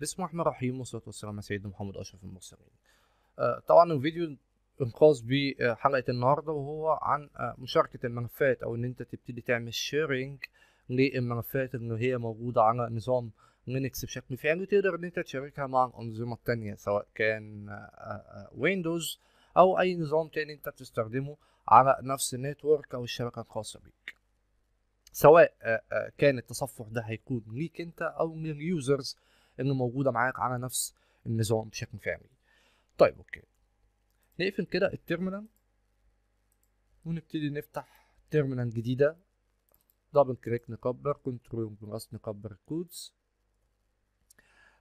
بسم الله الرحمن الرحيم والصلاه والسلام على سيدنا محمد اشرف المرسلين آه، طبعا الفيديو انقاص بحلقه النهارده وهو عن آه، مشاركه الملفات او ان انت تبتدي تعمل شيرنج للملفات اللي هي موجوده على نظام لينكس بشكل فعلي تقدر ان انت تشاركها مع الانظمه التانية سواء كان ويندوز آه، او اي نظام تاني انت بتستخدمه على نفس النتورك او الشبكه الخاصه بيك سواء كان التصفح ده هيكون ليك انت او لليوزرز لانه موجوده معاك على نفس النظام بشكل فعلي طيب اوكي نقفل كده التيرمينال ونبتدي نفتح تيرمينال جديده دبل كليك نكبر كنترول بلس نكبر الكودز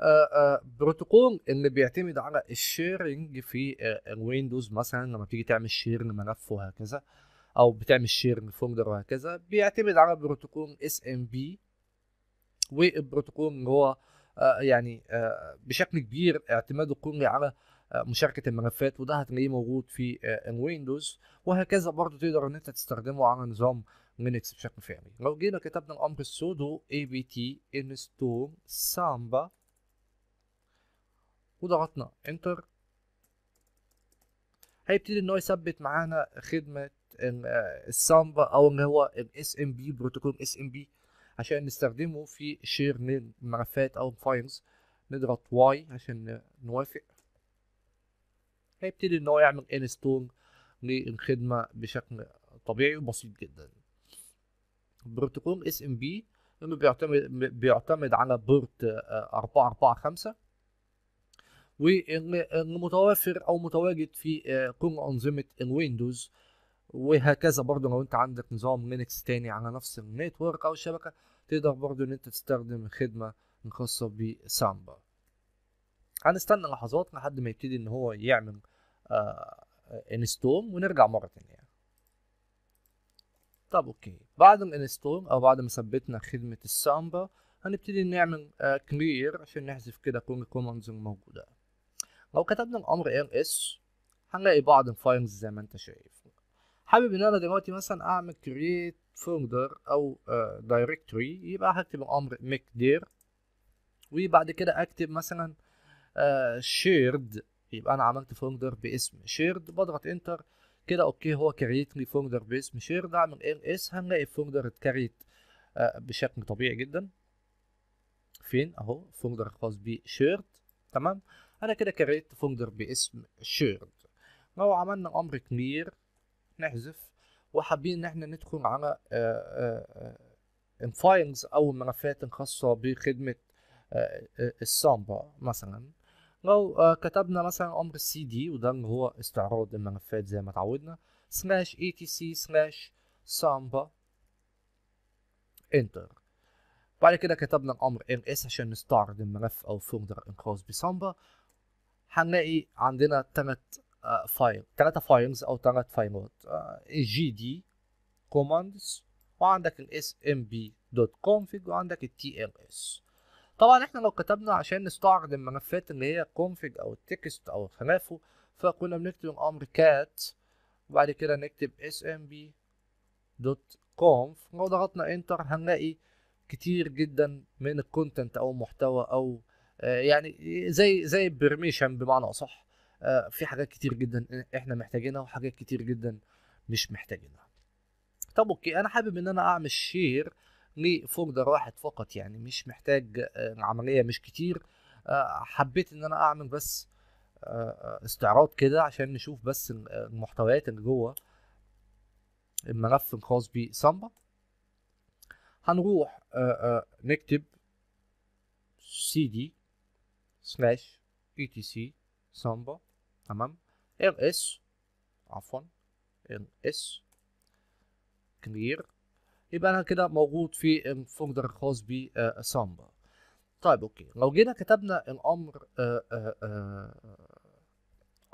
آآ آآ بروتوكول اللي بيعتمد على الشيرنج في آه، الويندوز مثلا لما بتيجي تعمل شير لملف وهكذا او بتعمل شير لفولدر وهكذا بيعتمد على بروتوكول اس ام بي والبروتوكول اللي هو آه، يعني آه، بشكل كبير اعتماده الكلي على آه، مشاركة الملفات وده هتلاقيه موجود في الويندوز وهكذا برضو تقدر ان انت تستخدمه على نظام لينكس بشكل فعلي لو جينا كتبنا الامر السودو apt install samba وضغطنا انتر هيبتدي ان هو يثبت معانا خدمه السامبا او اللي هو الاس ام بي بروتوكول اس ام بي عشان نستخدمه في شير ملفات او فايلز نضغط واي عشان نوافق هيبتدي ان هو يعمل انستول للخدمه بشكل طبيعي وبسيط جدا بروتوكول اس ام بي انه بيعتمد بيعتمد على بورت 445 آه، واللي او متواجد في آه، كل انظمه الويندوز وهكذا برضو لو انت عندك نظام لينكس تاني على نفس النيتورك او الشبكه تقدر برضو ان انت تستخدم الخدمه الخاصه بسامبا هنستنى لحظات لحد ما يبتدي ان هو يعمل آه انستول آه، ونرجع مره تانية يعني. طب اوكي بعد الانستول او بعد ما ثبتنا خدمه السامبا هنبتدي نعمل كلير آه عشان نحذف كده كل الكوماندز الموجوده لو كتبنا الامر ls هنلاقي بعض الفايلز زي ما انت شايف حابب ان انا دلوقتي مثلا اعمل كرييت فولدر او دايركتوري آه، يبقى هكتب الامر مكدير وبعد كده اكتب مثلا شيرد آه، يبقى انا عملت فولدر باسم شيرد بضغط انتر كده اوكي هو كريت لي فولدر باسم شيرد اعمل ال اس هنلاقي الفولدر اتكريت آه، بشكل طبيعي جدا فين اهو فولدر خاص بشيرد تمام انا كده كريت فولدر باسم شيرد لو عملنا امر كلير نحذف وحابين ان احنا ندخل على فايلز آه، آه، آه، او الملفات الخاصه بخدمه السامبا مثلا لو كتبنا مثلا امر السي دي وده اللي هو استعراض الملفات زي ما اتعودنا سلاش اي تي سي سلاش سامبا انتر بعد كده كتبنا الامر ال اس عشان نستعرض الملف او فولدر الخاص بسامبا هنلاقي عندنا ثلاث فايل ثلاثه فايلز او ثلاث فايلات الجي دي كوماندز وعندك الاس ام بي دوت كونفج وعندك التي ال اس طبعا احنا لو كتبنا عشان نستعرض الملفات اللي هي كونفج او التكست او خلافه فكنا بنكتب الامر cat وبعد كده نكتب بي دوت كونف لو ضغطنا انتر هنلاقي كتير جدا من الكونتنت او المحتوى او آه، يعني زي زي بيرميشن بمعنى اصح آه، في حاجات كتير جدا احنا محتاجينها وحاجات كتير جدا مش محتاجينها طب اوكي انا حابب ان انا اعمل شير لفولدر واحد فقط يعني مش محتاج آه، العمليه مش كتير آه، حبيت ان انا اعمل بس استعراض كده عشان نشوف بس المحتويات اللي جوه الملف الخاص بسامبا هنروح نكتب cd slash etc samba تمام ار اس عفوا ار اس كلير يبقى انا كده موجود في الفولدر الخاص ب آه، سامبا طيب اوكي لو جينا كتبنا الامر آه، آه،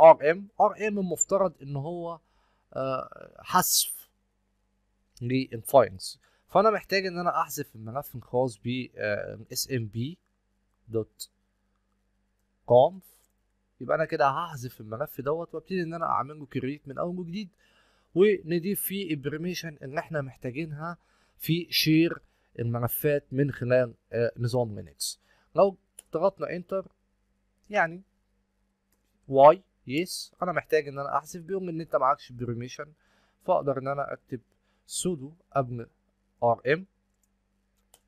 ار ام ار ام المفترض ان هو حذف للفايلز فانا محتاج ان انا احذف الملف الخاص ب اس ام بي دوت conf يبقى انا كده هحذف الملف دوت وابتدي ان انا اعمل له كريت من اول وجديد ونضيف فيه البرميشن اللي احنا محتاجينها في شير الملفات من خلال آه، نظام لينكس لو ضغطنا انتر يعني واي يس انا محتاج ان انا احذف بيهم ان انت معكش بريميشن فاقدر ان انا اكتب سودو قبل ار ام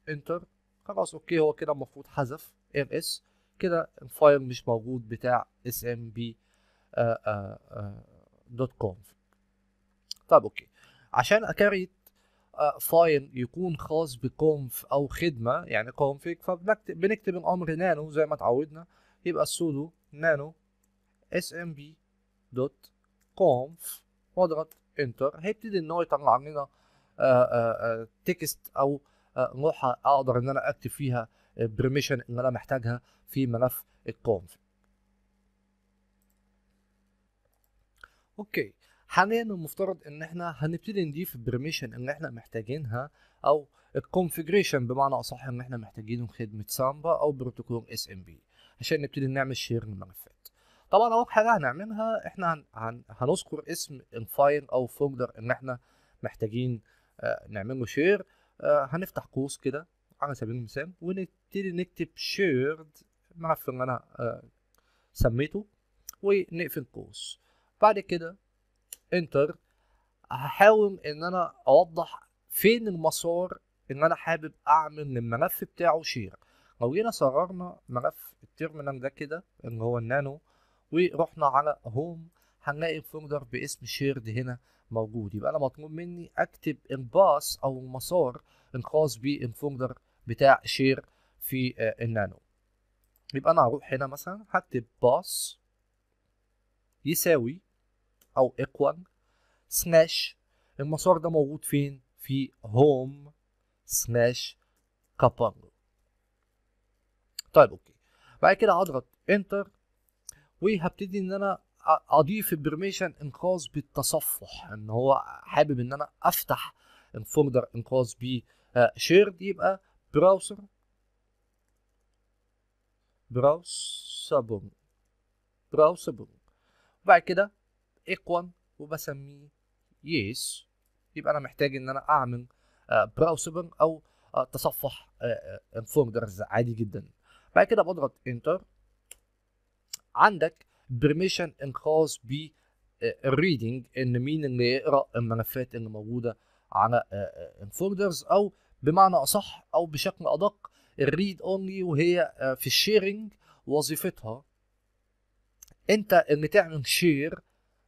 انتر خلاص اوكي هو كده المفروض حذف ار اس كده الفايل مش موجود بتاع smb.conf آه، آه، آه، دوت كوم طب اوكي عشان اكريت فايل يكون خاص بكونف او خدمه يعني كونفيج فبنكتب بنكتب الامر نانو زي ما اتعودنا يبقى السودو نانو smb.conf دوت كونف واضغط انتر هيبتدي ان هو يطلع لنا تكست او لوحه اقدر ان انا اكتب فيها البرميشن اللي انا محتاجها في ملف الكونف اوكي حاليا المفترض ان احنا هنبتدي نضيف البرميشن اللي احنا محتاجينها او الكونفجريشن بمعنى اصح ان احنا محتاجينه خدمه سامبا او بروتوكول اس ام بي عشان نبتدي نعمل شير للملفات طبعا اول حاجه هنعملها احنا هنذكر اسم الفايل او فولدر ان احنا محتاجين آه، نعمله شير آه، هنفتح قوس كده على سبيل المثال ونبتدي نكتب شيرد الملف اللي انا آه سميته ونقفل قوس بعد كده انتر هحاول ان انا اوضح فين المسار اللي انا حابب اعمل للملف بتاعه شير لو جينا صغرنا ملف التيرمينال ده كده اللي هو النانو ورحنا على هوم هنلاقي الفولدر باسم شيرد هنا موجود يبقى انا مطلوب مني اكتب الباس او المسار الخاص بالفولدر بتاع شير في آه، النانو يبقى انا هروح هنا مثلا هكتب باس يساوي او ايكوال سماش المسار ده موجود فين في هوم سماش كابانجو طيب اوكي بعد كده هضغط انتر وهبتدي ان انا اضيف البرميشن انقاذ بالتصفح ان هو حابب ان انا افتح الفولدر انقاذ بشيرد آه، يبقى براوسر براوسابون براوسابون وبعد كده ايكوان وبسميه يس يبقى انا محتاج ان انا اعمل براوسابون آه، او آه، تصفح انفوردرز آه، عادي جدا بعد كده بضغط انتر عندك برميشن الخاص ب الريدنج ان مين اللي يقرا الملفات اللي موجوده على الفولدرز او بمعنى اصح او بشكل ادق الريد اونلي وهي آه، في الشيرنج وظيفتها انت اللي تعمل شير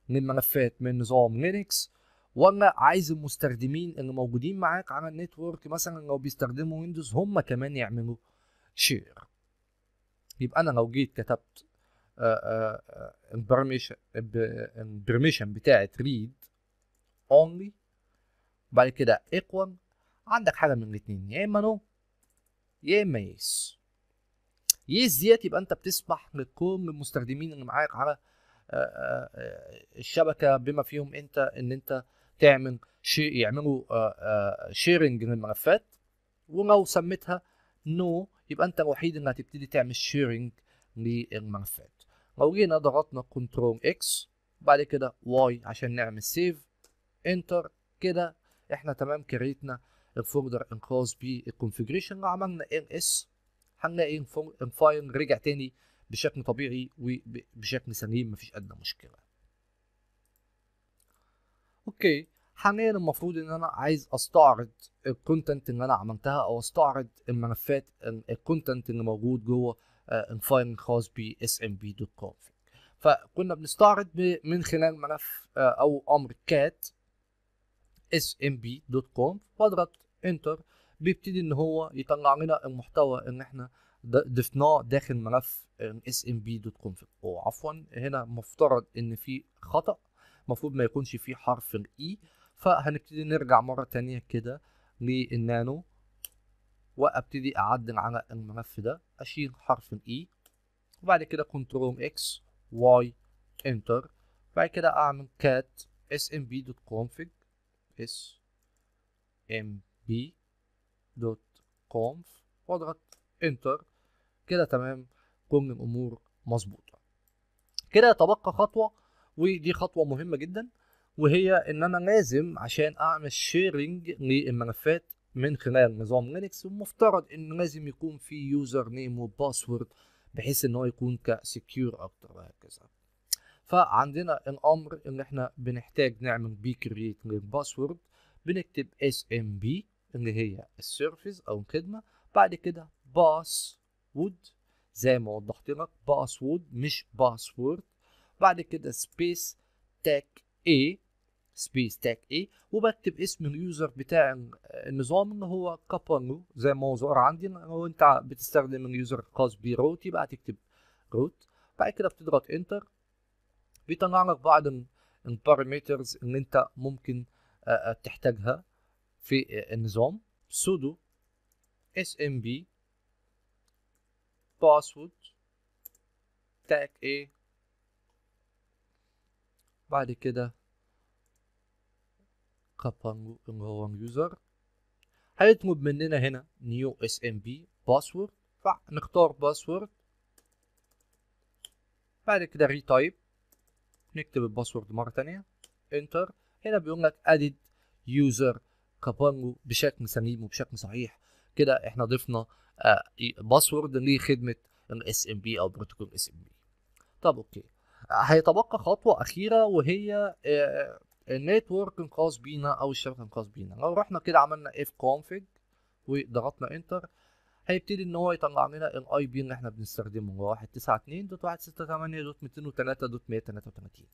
للملفات من نظام لينكس ولا عايز المستخدمين اللي موجودين معاك على النتورك مثلا لو بيستخدموا ويندوز هم كمان يعملوا شير يبقى انا لو جيت كتبت البرميشن البرميشن بتاعت ريد اونلي بعد كده ايكوال عندك حاجه من الاثنين يا اما نو يا اما يس يس ديت يبقى انت بتسمح لكل المستخدمين اللي معاك على الشبكه بما فيهم انت ان انت تعمل شيء يعملوا شيرنج للملفات ولو سميتها نو يبقى انت الوحيد اللي هتبتدي تعمل شيرنج للملفات لو جينا ضغطنا كنترول اكس بعد كده واي عشان نعمل سيف انتر كده احنا تمام كريتنا الفولدر الخاص بالكونفجريشن لو عملنا ان اس هنلاقي الفايل رجع تاني بشكل طبيعي وبشكل سليم مفيش ادنى مشكله اوكي حاليا المفروض ان انا عايز استعرض الكونتنت اللي انا عملتها او استعرض الملفات الكونتنت اللي موجود جوه الفايل آه، الخاص ب smb.config فكنا بنستعرض من خلال ملف آه، او امر cat smb.conf بضغط انتر بيبتدي ان هو يطلع لنا المحتوى اللي احنا ضفناه داخل ملف اس ام بي دوت config او عفوا هنا مفترض ان في خطا المفروض ما يكونش فيه حرف الاي e. فهنبتدي نرجع مره ثانيه كده للنانو وابتدي اعدل على الملف ده اشيل حرف الاي e. وبعد كده كنترول اكس واي انتر بعد كده اعمل كات اس ام بي دوت كونفج اس ام بي دوت كونف واضغط انتر كده تمام كل الامور مظبوطه كده تبقى خطوه ودي خطوه مهمه جدا وهي ان انا لازم عشان اعمل شيرنج للملفات من خلال نظام لينكس ومفترض ان لازم يكون في يوزر نيم وباسورد بحيث ان هو يكون كسكيور اكتر وهكذا فعندنا الامر ان احنا بنحتاج نعمل بي كرييت للباسورد بنكتب اس ام بي اللي هي السيرفيس او الخدمه بعد كده باس وود زي ما وضحت لك باس وود مش باسورد بعد كده سبيس تاج اي سبيس تاج اي وبكتب اسم اليوزر بتاع النظام اللي هو كابانو زي ما هو ظهر عندي لو انت بتستخدم اليوزر الخاص بروت يبقى هتكتب روت بعد كده بتضغط انتر بيطلع لك بعض البارامترز اللي انت ممكن آه، آه، تحتاجها في النظام sudo smb password بتاعك ايه بعد كده كابانجو ان هو يوزر هيطلب مننا هنا نيو اس ام بي باسورد فنختار باسورد بعد كده ريتايب نكتب الباسورد مره ثانيه انتر هنا بيقول لك ادد يوزر كابانجو بشكل سليم وبشكل صحيح كده احنا ضفنا باسورد آه، لخدمه الاس ام بي او بروتوكول اس ام بي طب اوكي هيتبقى خطوه اخيره وهي النتورك آه، الخاص بينا او الشبكه الخاص بينا لو رحنا كده عملنا اف كونفج وضغطنا انتر هيبتدي ان هو يطلع لنا الاي بي اللي احنا بنستخدمه 192.168.203.133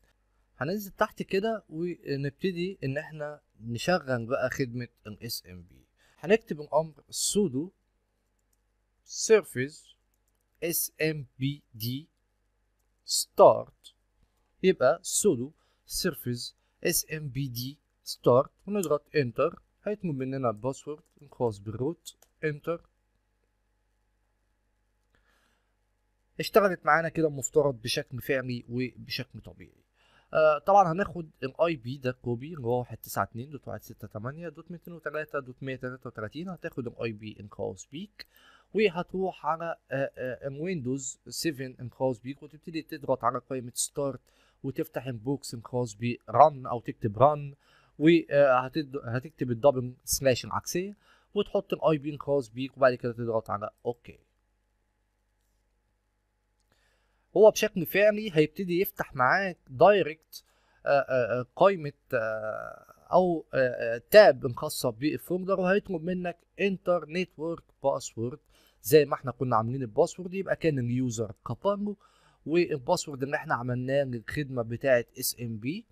هننزل تحت كده ونبتدي ان احنا نشغل بقى خدمة ال SMB هنكتب الامر sudo surface smbd start يبقى sudo surface smbd start ونضغط انتر هيطلب مننا الباسورد الخاص بالروت انتر اشتغلت معانا كده مفترض بشكل فعلي وبشكل طبيعي آه طبعا هناخد الاي بي ده كوبي اللي هو 192 دوت 168 دوت 203 دوت 133 هتاخد الاي بي الخاص بيك وهتروح على الويندوز 7 الخاص بيك وتبتدي تضغط على قائمه ستارت وتفتح البوكس بي برن او تكتب رن وهتكتب آه، الدبل سلاش العكسيه وتحط الاي بي الخاص بيك وبعد كده تضغط على اوكي هو بشكل فعلي هيبتدي يفتح معاك دايركت آه، آه، آه، قائمه او تاب خاصه بالفولدر وهيطلب منك انتر نتورك باسورد زي ما احنا كنا عاملين الباسورد يبقى كان اليوزر كبانجو والباسورد اللي احنا عملناه للخدمه بتاعه اس ام بي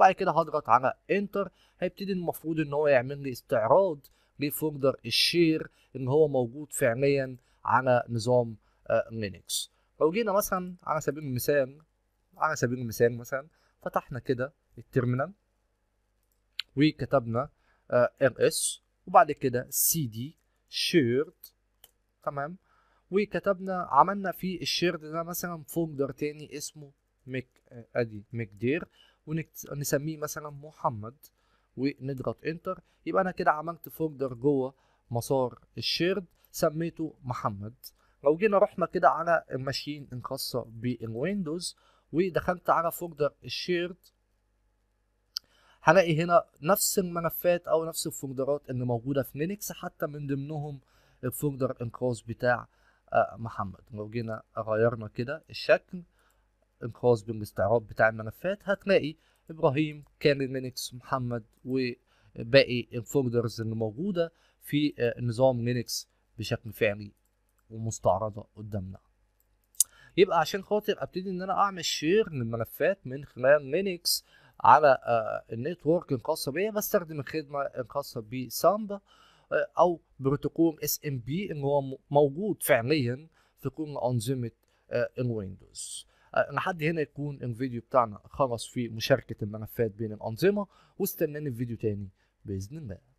بعد كده هضغط على انتر هيبتدي المفروض ان هو يعمل لي استعراض لفولدر الشير اللي هو موجود فعليا على نظام لينكس لو جينا مثلا على سبيل المثال على سبيل المثال مثلا فتحنا كده التيرمينال وكتبنا ال آه، اس وبعد كده سي دي شيرد تمام وكتبنا عملنا في الشيرد ده مثلا فولدر تاني اسمه ميك آه، ادي دير ونسميه مثلا محمد ونضغط انتر يبقى انا كده عملت فولدر جوه مسار الشيرد سميته محمد لو جينا رحنا كده على الماشين الخاصه بالويندوز ودخلت على فولدر الشيرد هلاقي هنا نفس الملفات او نفس الفولدرات اللي موجوده في لينكس حتى من ضمنهم الفولدر انقاذ بتاع آه، محمد لو جينا غيرنا كده الشكل انقاذ بالاستعراض بتاع الملفات هتلاقي ابراهيم كان لينكس محمد وباقي الفولدرز اللي موجوده في آه، نظام لينكس بشكل فعلي ومستعرضه قدامنا يبقى عشان خاطر ابتدي ان انا اعمل شير للملفات من خلال لينكس على آه، النتورك الخاصه بيا بستخدم الخدمه الخاصه بسامبا آه، او بروتوكول اس ام بي اللي هو موجود فعليا في كل انظمه آه، الويندوز لحد هنا يكون الفيديو بتاعنا خلص في مشاركه الملفات بين الانظمه واستناني في فيديو تاني باذن الله